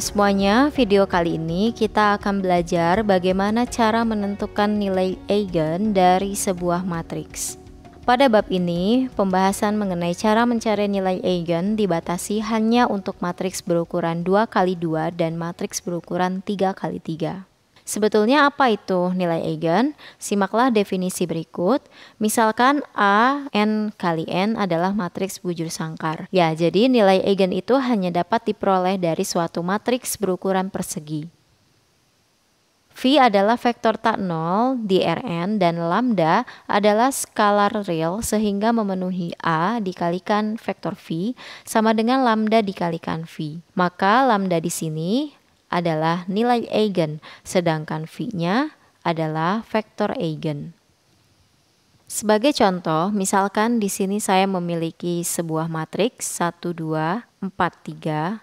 semuanya, video kali ini kita akan belajar bagaimana cara menentukan nilai eigen dari sebuah matriks. Pada bab ini, pembahasan mengenai cara mencari nilai eigen dibatasi hanya untuk matriks berukuran 2x2 dan matriks berukuran 3x3. Sebetulnya apa itu nilai eigen? Simaklah definisi berikut. Misalkan A n kali n adalah matriks bujur sangkar. Ya, jadi nilai eigen itu hanya dapat diperoleh dari suatu matriks berukuran persegi. V adalah vektor tak nol di Rn dan lambda adalah skalar real sehingga memenuhi A dikalikan vektor V sama dengan lambda dikalikan V. Maka lambda di sini adalah nilai eigen, sedangkan V-nya adalah vektor eigen. Sebagai contoh, misalkan di sini saya memiliki sebuah matriks 1, 2, 4, 3.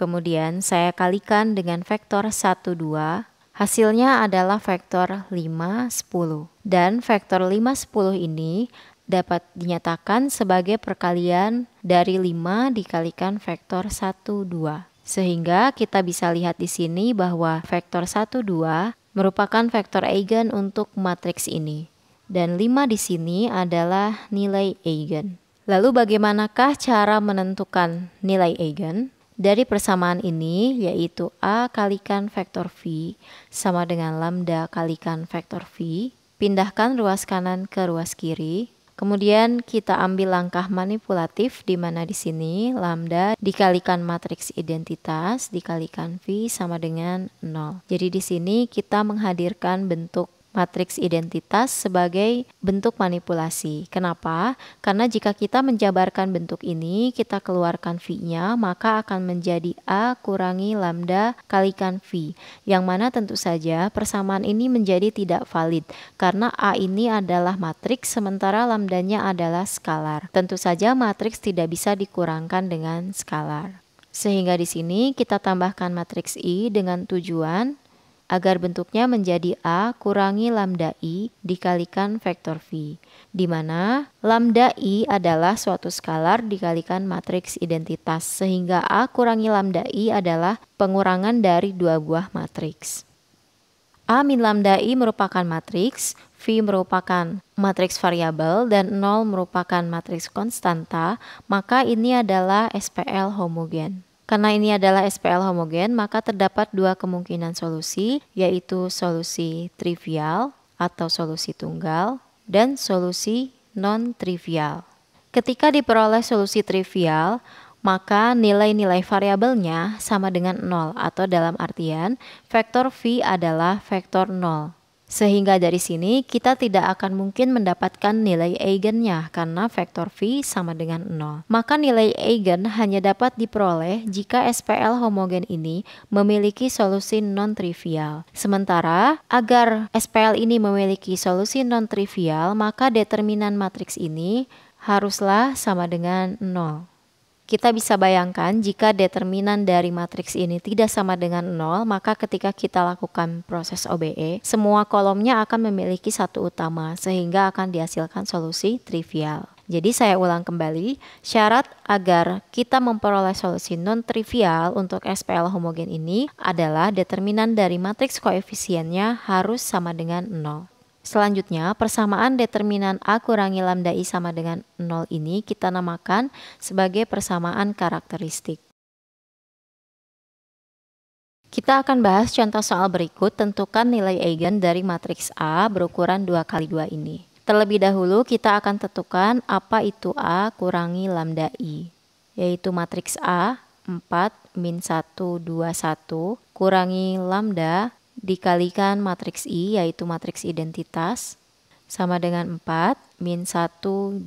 Kemudian saya kalikan dengan vektor 1, 2. Hasilnya adalah vektor 5, 10. Dan vektor 5, 10 ini dapat dinyatakan sebagai perkalian dari 5 dikalikan vektor 1, 2. Sehingga kita bisa lihat di sini bahwa vektor 1, 2 merupakan vektor eigen untuk matriks ini. Dan 5 di sini adalah nilai eigen. Lalu bagaimanakah cara menentukan nilai eigen? Dari persamaan ini yaitu A kalikan vektor V sama dengan lambda kalikan vektor V. Pindahkan ruas kanan ke ruas kiri Kemudian kita ambil langkah manipulatif di mana di sini lambda dikalikan matriks identitas dikalikan V sama dengan 0. Jadi di sini kita menghadirkan bentuk matriks identitas sebagai bentuk manipulasi. Kenapa? Karena jika kita menjabarkan bentuk ini, kita keluarkan V-nya, maka akan menjadi A kurangi lambda kalikan V, yang mana tentu saja persamaan ini menjadi tidak valid, karena A ini adalah matriks sementara lambdanya adalah skalar. Tentu saja matriks tidak bisa dikurangkan dengan skalar. Sehingga di sini kita tambahkan matriks I dengan tujuan Agar bentuknya menjadi A kurangi lambda I dikalikan vektor V, di mana lambda I adalah suatu skalar dikalikan matriks identitas, sehingga A kurangi lambda I adalah pengurangan dari dua buah matriks. A min lambda I merupakan matriks, V merupakan matriks variabel dan 0 merupakan matriks konstanta, maka ini adalah SPL homogen. Karena ini adalah SPL homogen, maka terdapat dua kemungkinan solusi, yaitu solusi trivial atau solusi tunggal dan solusi non-trivial. Ketika diperoleh solusi trivial, maka nilai-nilai variabelnya sama dengan 0 atau dalam artian vektor V adalah vektor 0. Sehingga dari sini kita tidak akan mungkin mendapatkan nilai eigennya karena vektor V sama dengan 0. Maka nilai eigen hanya dapat diperoleh jika SPL homogen ini memiliki solusi non-trivial. Sementara agar SPL ini memiliki solusi non-trivial maka determinan matriks ini haruslah sama dengan 0. Kita bisa bayangkan jika determinan dari matriks ini tidak sama dengan nol, maka ketika kita lakukan proses OBE, semua kolomnya akan memiliki satu utama, sehingga akan dihasilkan solusi trivial. Jadi saya ulang kembali, syarat agar kita memperoleh solusi non-trivial untuk SPL homogen ini adalah determinan dari matriks koefisiennya harus sama dengan 0. Selanjutnya, persamaan determinan A kurangi lambda I sama dengan 0 ini kita namakan sebagai persamaan karakteristik. Kita akan bahas contoh soal berikut, tentukan nilai eigen dari matriks A berukuran 2 kali 2 ini. Terlebih dahulu kita akan tentukan apa itu A kurangi lambda I, yaitu matriks A 4 min 1, 2, 1 kurangi lambda dikalikan matriks I yaitu matriks identitas sama dengan 4 min 1 2 1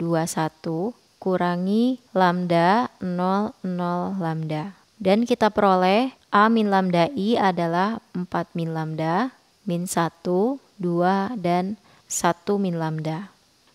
kurangi lambda 0 0 lambda dan kita peroleh A min lambda I adalah 4 min lambda min 1 2 dan 1 min lambda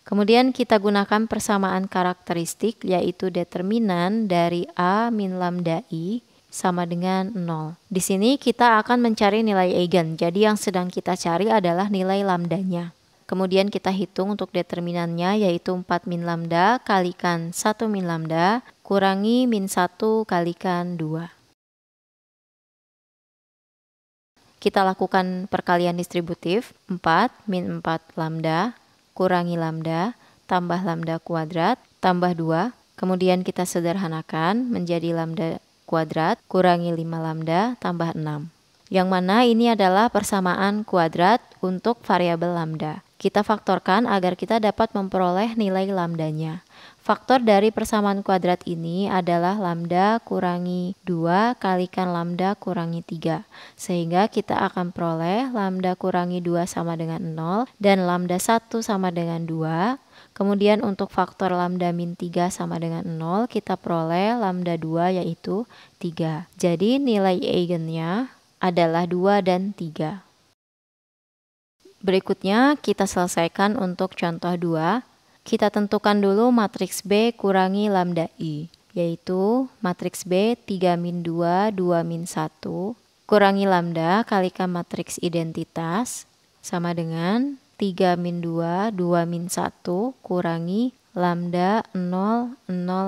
Kemudian kita gunakan persamaan karakteristik yaitu determinan dari A min lambda I sama dengan 0. Di sini kita akan mencari nilai eigen, jadi yang sedang kita cari adalah nilai lambdanya. Kemudian kita hitung untuk determinannya yaitu 4 min lambda kalikan 1 min lambda kurangi min 1 kalikan 2. Kita lakukan perkalian distributif 4 min 4 lambda kurangi lambda tambah lambda kuadrat tambah 2 kemudian kita sederhanakan menjadi lambda kuadrat kurangi 5 lambda tambah 6. Yang mana ini adalah persamaan kuadrat untuk variabel lambda. Kita faktorkan agar kita dapat memperoleh nilai lambdanya. Faktor dari persamaan kuadrat ini adalah lambda kurangi 2 kalikan lambda kurangi 3. Sehingga kita akan peroleh lambda kurangi 2 sama dengan 0 dan lambda 1 sama dengan 2 Kemudian untuk faktor lambda min 3 sama dengan 0, kita peroleh lambda 2 yaitu 3. Jadi nilai eigennya adalah 2 dan 3. Berikutnya kita selesaikan untuk contoh 2. Kita tentukan dulu matriks B kurangi lambda I, yaitu matriks B 3 min 2, 2 min 1, kurangi lambda kalikan matriks identitas sama dengan 3 min 2, 2 min 1, kurangi lambda 0, 0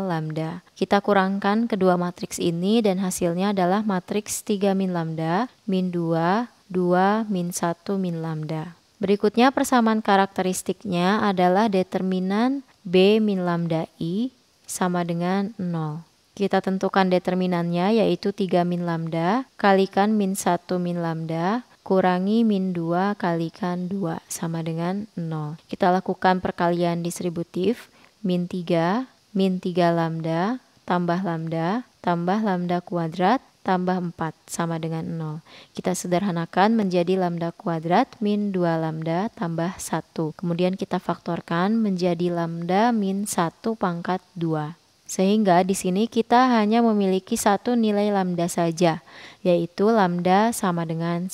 lambda. Kita kurangkan kedua matriks ini dan hasilnya adalah matriks 3 min lambda, min 2, 2 min 1 min lambda. Berikutnya persamaan karakteristiknya adalah determinan B min lambda I sama dengan 0. Kita tentukan determinannya yaitu 3 min lambda kalikan min 1 min lambda kurangi min 2 kalikan 2 sama dengan 0. Kita lakukan perkalian distributif, min 3, min 3 lambda, tambah lambda, tambah lambda kuadrat, tambah 4 sama dengan 0. Kita sederhanakan menjadi lambda kuadrat min 2 lambda tambah 1. Kemudian kita faktorkan menjadi lambda min 1 pangkat 2. Sehingga di sini kita hanya memiliki satu nilai lambda saja, yaitu lambda sama dengan 1.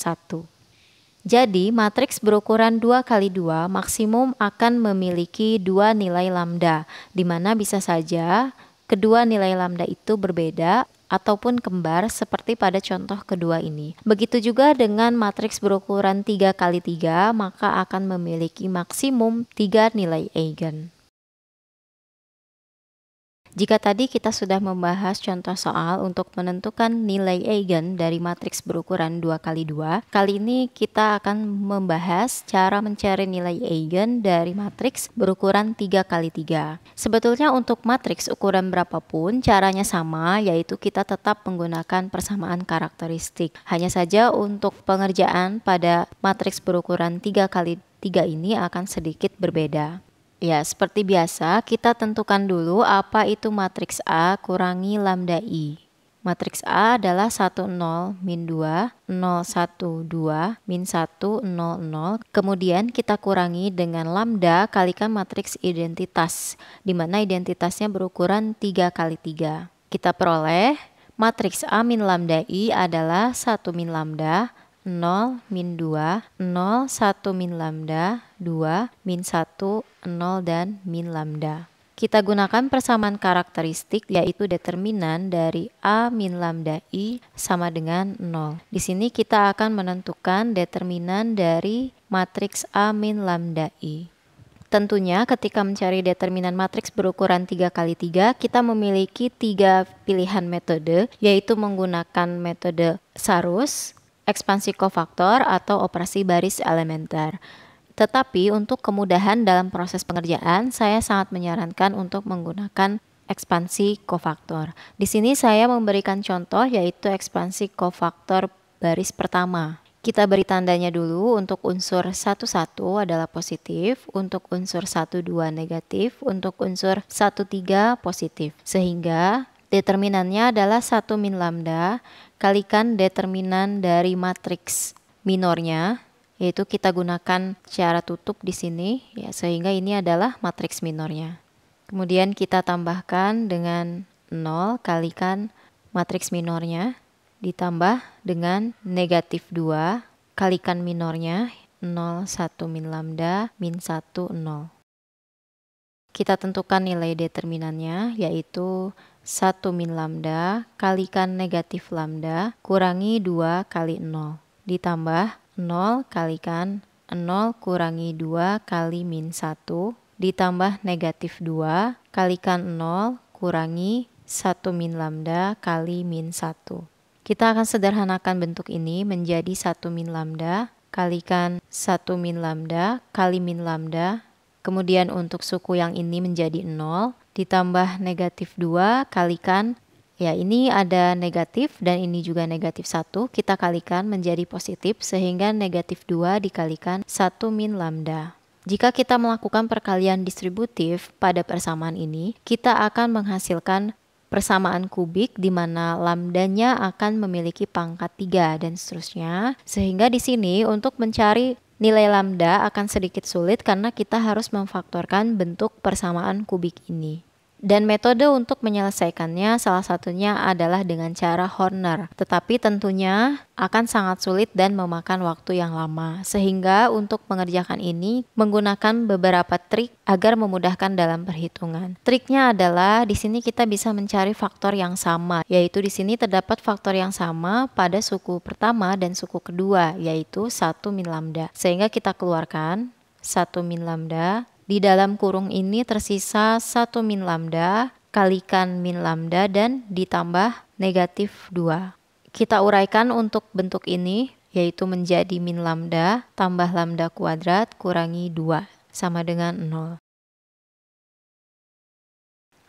Jadi, matriks berukuran 2 kali 2 maksimum akan memiliki dua nilai lambda, di mana bisa saja kedua nilai lambda itu berbeda ataupun kembar seperti pada contoh kedua ini. Begitu juga dengan matriks berukuran 3 kali 3 maka akan memiliki maksimum tiga nilai eigen. Jika tadi kita sudah membahas contoh soal untuk menentukan nilai eigen dari matriks berukuran 2 kali 2 kali ini kita akan membahas cara mencari nilai eigen dari matriks berukuran 3 kali 3 Sebetulnya untuk matriks ukuran berapapun caranya sama, yaitu kita tetap menggunakan persamaan karakteristik. Hanya saja untuk pengerjaan pada matriks berukuran 3 kali 3 ini akan sedikit berbeda. Ya, seperti biasa, kita tentukan dulu apa itu matriks A kurangi lambda I. Matriks A adalah 1, 0, min 2, 0, 1, 2, min 1, 0, 0. Kemudian kita kurangi dengan lambda kalikan matriks identitas, di mana identitasnya berukuran 3 kali 3. Kita peroleh matriks A min lambda I adalah 1 min lambda, 0 min 2, 0, 1 min lambda, 2, min 1, 0 dan min lambda. Kita gunakan persamaan karakteristik yaitu determinan dari A min lambda I sama dengan 0. Di sini kita akan menentukan determinan dari matriks A min lambda I. Tentunya ketika mencari determinan matriks berukuran 3 kali 3 kita memiliki tiga pilihan metode yaitu menggunakan metode Sarus, ekspansi kofaktor atau operasi baris elementer. Tetapi untuk kemudahan dalam proses pengerjaan, saya sangat menyarankan untuk menggunakan ekspansi kofaktor. Di sini saya memberikan contoh yaitu ekspansi kofaktor baris pertama. Kita beri tandanya dulu untuk unsur 11 adalah positif, untuk unsur 12 negatif, untuk unsur 13 positif. Sehingga Determinannya adalah 1 min lambda kalikan determinan dari matriks minornya, yaitu kita gunakan cara tutup di sini, ya, sehingga ini adalah matriks minornya. Kemudian kita tambahkan dengan 0 kalikan matriks minornya, ditambah dengan negatif 2 kalikan minornya, 0, 1 min lambda, min 1, 0. Kita tentukan nilai determinannya yaitu 1 min lambda kalikan negatif lambda kurangi 2 kali 0 ditambah 0 kalikan 0 kurangi 2 kali min 1 ditambah negatif 2 kalikan 0 kurangi 1 min lambda kali min 1. Kita akan sederhanakan bentuk ini menjadi 1 min lambda kalikan 1 min lambda kali min lambda Kemudian untuk suku yang ini menjadi 0, ditambah negatif 2, kalikan Ya, ini ada negatif dan ini juga negatif 1. Kita kalikan menjadi positif sehingga negatif 2 dikalikan 1 min lambda. Jika kita melakukan perkalian distributif pada persamaan ini, kita akan menghasilkan persamaan kubik di mana lambdanya akan memiliki pangkat 3 dan seterusnya. Sehingga di sini untuk mencari Nilai lambda akan sedikit sulit karena kita harus memfaktorkan bentuk persamaan kubik ini. Dan metode untuk menyelesaikannya salah satunya adalah dengan cara Horner, tetapi tentunya akan sangat sulit dan memakan waktu yang lama. Sehingga untuk mengerjakan ini menggunakan beberapa trik agar memudahkan dalam perhitungan. Triknya adalah di sini kita bisa mencari faktor yang sama, yaitu di sini terdapat faktor yang sama pada suku pertama dan suku kedua, yaitu 1 min lambda. Sehingga kita keluarkan 1 min lambda di dalam kurung ini tersisa 1 min lambda kalikan min lambda dan ditambah negatif 2. Kita uraikan untuk bentuk ini yaitu menjadi min lambda tambah lambda kuadrat kurangi 2 sama dengan 0.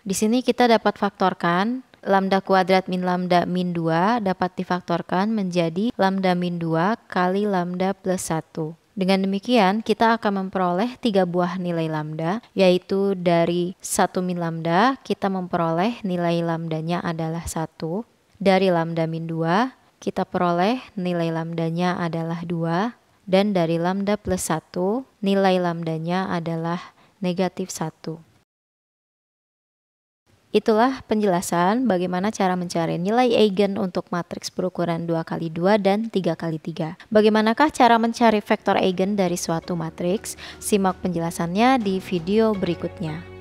Di sini kita dapat faktorkan lambda kuadrat min lambda min 2 dapat difaktorkan menjadi lambda min 2 kali lambda plus 1. Dengan demikian, kita akan memperoleh tiga buah nilai lambda, yaitu dari satu min lambda, kita memperoleh nilai lambdanya adalah satu. Dari lambda min 2, kita peroleh nilai lambdanya adalah dua, Dan dari lambda plus satu nilai lambdanya adalah negatif satu. Itulah penjelasan bagaimana cara mencari nilai eigen untuk matriks berukuran 2x2 dan 3x3. Bagaimanakah cara mencari vektor eigen dari suatu matriks? Simak penjelasannya di video berikutnya.